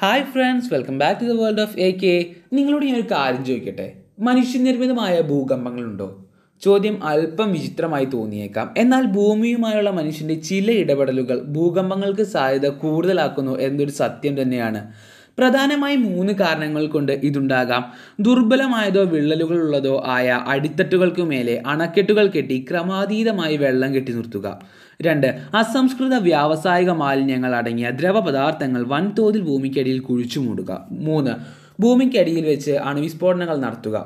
hi friends welcome back to the world of A K നിങ്ങളോട് ഞാൻ ഒരു കാര്യം ചോദിക്കട്ടെ മനുഷ്യനിർമ്മിതമായ ഭൂകമ്പങ്ങളുണ്ടോ ചോദ്യം അല്പം വിചിത്രമായി തോന്നിയേക്കാം എന്നാൽ ഭൂമിയുമായുള്ള മനുഷ്യൻ്റെ ചില ഇടപെടലുകൾ ഭൂകമ്പങ്ങൾക്ക് സാധ്യത കൂടുതലാക്കുന്നു എന്നൊരു സത്യം തന്നെയാണ് പ്രധാനമായും മൂന്ന് കാരണങ്ങൾ കൊണ്ട് ഇതുണ്ടാകാം ദുർബലമായതോ വിള്ളലുകൾ ഉള്ളതോ ആയ അടിത്തട്ടുകൾക്ക് മേലെ അണക്കെട്ടുകൾ കെട്ടി ക്രമാതീതമായി വെള്ളം കെട്ടി നിർത്തുക രണ്ട് അസംസ്കൃത വ്യാവസായിക മാലിന്യങ്ങൾ അടങ്ങിയ ദ്രവപദാർത്ഥങ്ങൾ വൻതോതിൽ ഭൂമിക്കടിയിൽ കുഴിച്ചു മൂടുക മൂന്ന് ഭൂമിക്കടിയിൽ വെച്ച് അണുവിസ്ഫോടനങ്ങൾ നടത്തുക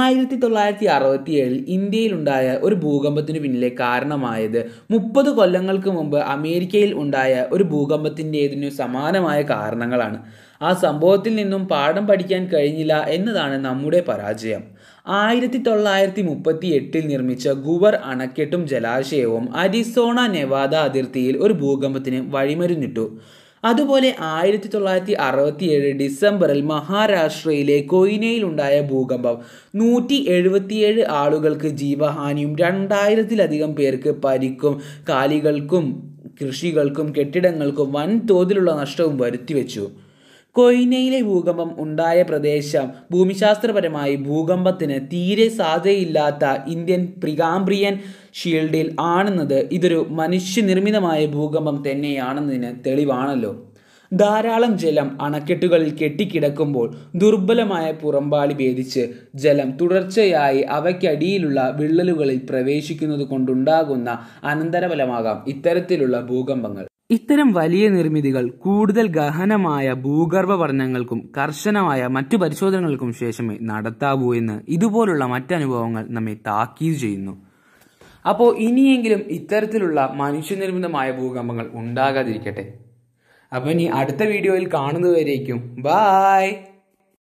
ആയിരത്തി തൊള്ളായിരത്തി അറുപത്തി ഏഴിൽ ഇന്ത്യയിലുണ്ടായ ഒരു ഭൂകമ്പത്തിന് പിന്നിലെ കാരണമായത് മുപ്പത് കൊല്ലങ്ങൾക്ക് മുമ്പ് അമേരിക്കയിൽ ഉണ്ടായ ഒരു ഭൂകമ്പത്തിൻ്റെതിനു സമാനമായ കാരണങ്ങളാണ് ആ സംഭവത്തിൽ നിന്നും പാഠം പഠിക്കാൻ കഴിഞ്ഞില്ല എന്നതാണ് നമ്മുടെ പരാജയം ആയിരത്തി തൊള്ളായിരത്തി മുപ്പത്തി എട്ടിൽ നിർമ്മിച്ച ഗുവർ അണക്കെട്ടും ജലാശയവും അരിസോണ നെവാദ അതിർത്തിയിൽ ഒരു ഭൂകമ്പത്തിന് വഴിമരുന്നിട്ടു അതുപോലെ ആയിരത്തി തൊള്ളായിരത്തി അറുപത്തിയേഴ് ഡിസംബറിൽ മഹാരാഷ്ട്രയിലെ കൊയിനയിലുണ്ടായ ഭൂകമ്പം നൂറ്റി എഴുപത്തിയേഴ് ആളുകൾക്ക് ജീവഹാനിയും രണ്ടായിരത്തിലധികം പേർക്ക് പരിക്കും കാലികൾക്കും കൃഷികൾക്കും കെട്ടിടങ്ങൾക്കും വൻതോതിലുള്ള നഷ്ടവും വരുത്തിവെച്ചു കൊയ്നയിലെ ഭൂകമ്പം ഉണ്ടായ പ്രദേശം ഭൂമിശാസ്ത്രപരമായി ഭൂകമ്പത്തിന് തീരെ സാധ്യതയില്ലാത്ത ഇന്ത്യൻ പ്രികാംബ്രിയൻ ഷീൽഡിൽ ആണെന്നത് ഇതൊരു മനുഷ്യനിർമ്മിതമായ ഭൂകമ്പം തന്നെയാണെന്നതിന് തെളിവാണല്ലോ ധാരാളം ജലം അണക്കെട്ടുകളിൽ കെട്ടിക്കിടക്കുമ്പോൾ ദുർബലമായ പുറമ്പാളി ഭേദിച്ച് ജലം തുടർച്ചയായി അവയ്ക്കടിയിലുള്ള വിള്ളലുകളിൽ പ്രവേശിക്കുന്നത് കൊണ്ടുണ്ടാകുന്ന അനന്തരഫലമാകാം ഇത്തരത്തിലുള്ള ഭൂകമ്പങ്ങൾ ഇത്തരം വലിയ നിർമ്മിതികൾ കൂടുതൽ ഗഹനമായ ഭൂഗർഭ പഠനങ്ങൾക്കും കർശനമായ മറ്റു പരിശോധനകൾക്കും ശേഷമേ നടത്താവൂ എന്ന് ഇതുപോലുള്ള മറ്റനുഭവങ്ങൾ നമ്മെ താക്കീത് ചെയ്യുന്നു അപ്പോൾ ഇനിയെങ്കിലും ഇത്തരത്തിലുള്ള മനുഷ്യനിർമ്മിതമായ ഭൂകമ്പങ്ങൾ ഉണ്ടാകാതിരിക്കട്ടെ അപ്പം ഇനി അടുത്ത വീഡിയോയിൽ കാണുന്നതുവരേക്കും ബായ്